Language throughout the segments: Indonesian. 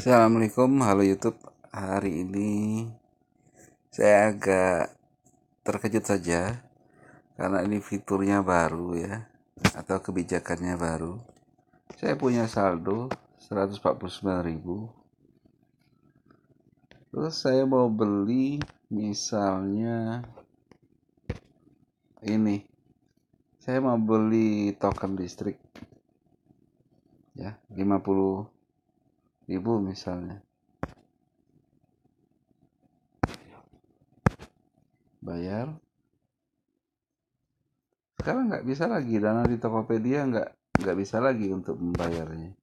Assalamualaikum, halo YouTube. Hari ini saya agak terkejut saja karena ini fiturnya baru ya atau kebijakannya baru. Saya punya saldo 149.000. Terus saya mau beli misalnya ini. Saya mau beli token listrik. Ya, 50 ribu misalnya bayar sekarang nggak bisa lagi dana di Tokopedia nggak nggak bisa lagi untuk membayarnya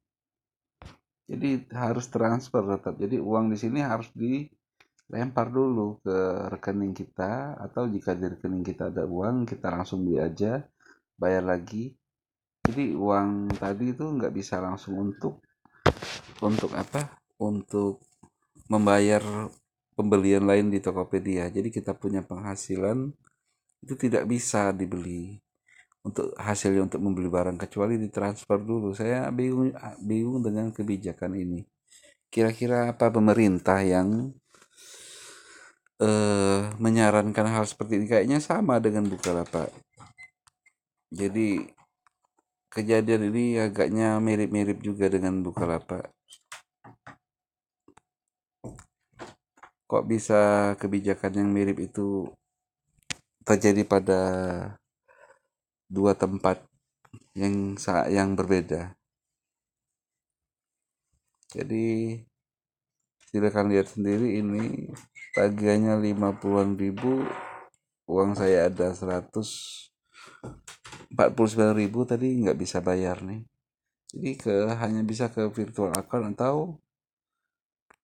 jadi harus transfer tetap jadi uang di sini harus dilempar dulu ke rekening kita atau jika di rekening kita ada uang kita langsung beli aja bayar lagi jadi uang tadi itu nggak bisa langsung untuk untuk apa untuk membayar pembelian lain di Tokopedia jadi kita punya penghasilan itu tidak bisa dibeli untuk hasilnya untuk membeli barang kecuali ditransfer dulu saya bingung bingung dengan kebijakan ini kira-kira apa pemerintah yang eh, menyarankan hal seperti ini kayaknya sama dengan bukalapak jadi kejadian ini agaknya mirip-mirip juga dengan Bukalapak. Kok bisa kebijakan yang mirip itu terjadi pada dua tempat yang yang berbeda. Jadi silakan lihat sendiri ini tagihannya 50-an ribu uang saya ada 100 49 ribu tadi nggak bisa bayar nih jadi ke hanya bisa ke virtual account atau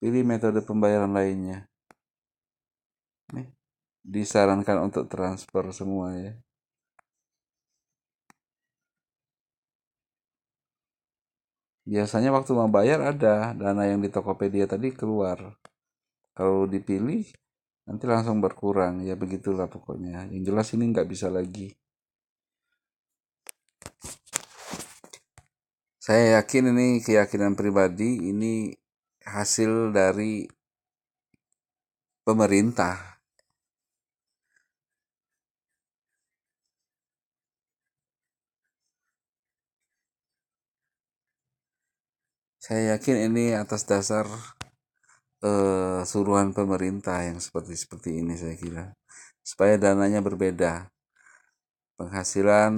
pilih metode pembayaran lainnya nih disarankan untuk transfer semua ya biasanya waktu mau bayar ada dana yang di Tokopedia tadi keluar kalau dipilih nanti langsung berkurang ya begitulah pokoknya yang jelas ini nggak bisa lagi saya yakin ini keyakinan pribadi ini hasil dari pemerintah saya yakin ini atas dasar uh, suruhan pemerintah yang seperti seperti ini saya kira supaya dananya berbeda penghasilan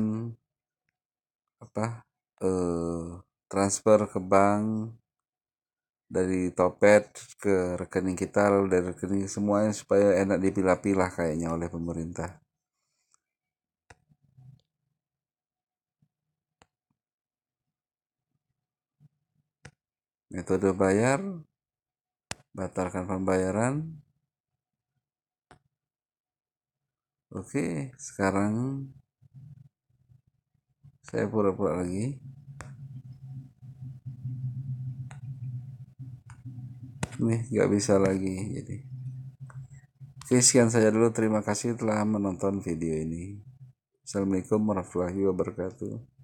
apa eh, transfer ke bank dari Topet ke rekening kita lalu dari rekening semuanya supaya enak dipilah-pilah kayaknya oleh pemerintah. Metode bayar batalkan pembayaran. Oke, sekarang saya pura-pura lagi nih nggak bisa lagi jadi oke sekian saja dulu terima kasih telah menonton video ini assalamualaikum warahmatullahi wabarakatuh